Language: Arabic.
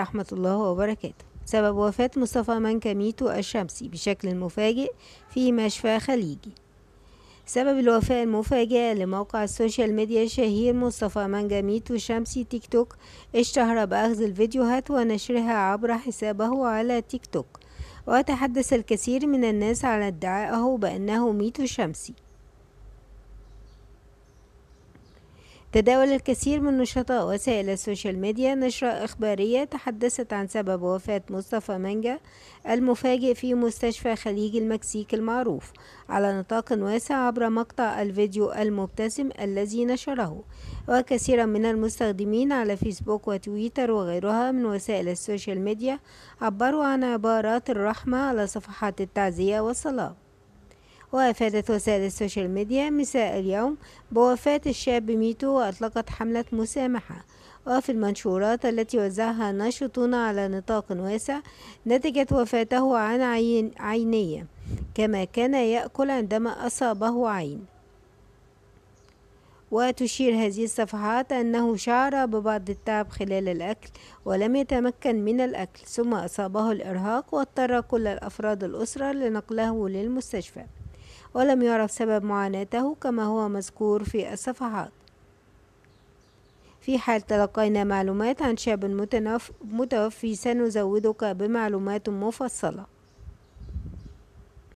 رحمة الله وبركاته سبب وفاة مصطفى منكميتو الشمسي بشكل مفاجئ في مشفى خليجي سبب الوفاة المفاجئة لموقع السوشيال ميديا الشهير مصطفى منجميتو شمسي تيك توك اشتهر بأخذ الفيديوهات ونشرها عبر حسابه على تيك توك وتحدث الكثير من الناس على ادعائه بأنه ميتو شمسي تداول الكثير من نشطاء وسائل السوشيال ميديا نشرة إخبارية تحدثت عن سبب وفاة مصطفى منجا المفاجئ في مستشفى خليج المكسيك المعروف على نطاق واسع عبر مقطع الفيديو المبتسم الذي نشره وكثيرا من المستخدمين على فيسبوك وتويتر وغيرها من وسائل السوشيال ميديا عبروا عن عبارات الرحمة على صفحات التعزية والصلاة وأفادت وسائل السوشيال ميديا مساء اليوم بوفاة الشاب ميتو وأطلقت حملة مسامحة وفي المنشورات التي وزعها ناشطون على نطاق واسع نتجت وفاته عن عين عينية كما كان يأكل عندما أصابه عين وتشير هذه الصفحات أنه شعر ببعض التعب خلال الأكل ولم يتمكن من الأكل ثم أصابه الإرهاق واضطر كل الأفراد الأسرة لنقله للمستشفى ولم يعرف سبب معاناته كما هو مذكور في الصفحات في حال تلقينا معلومات عن شاب متوفي سنزودك بمعلومات مفصله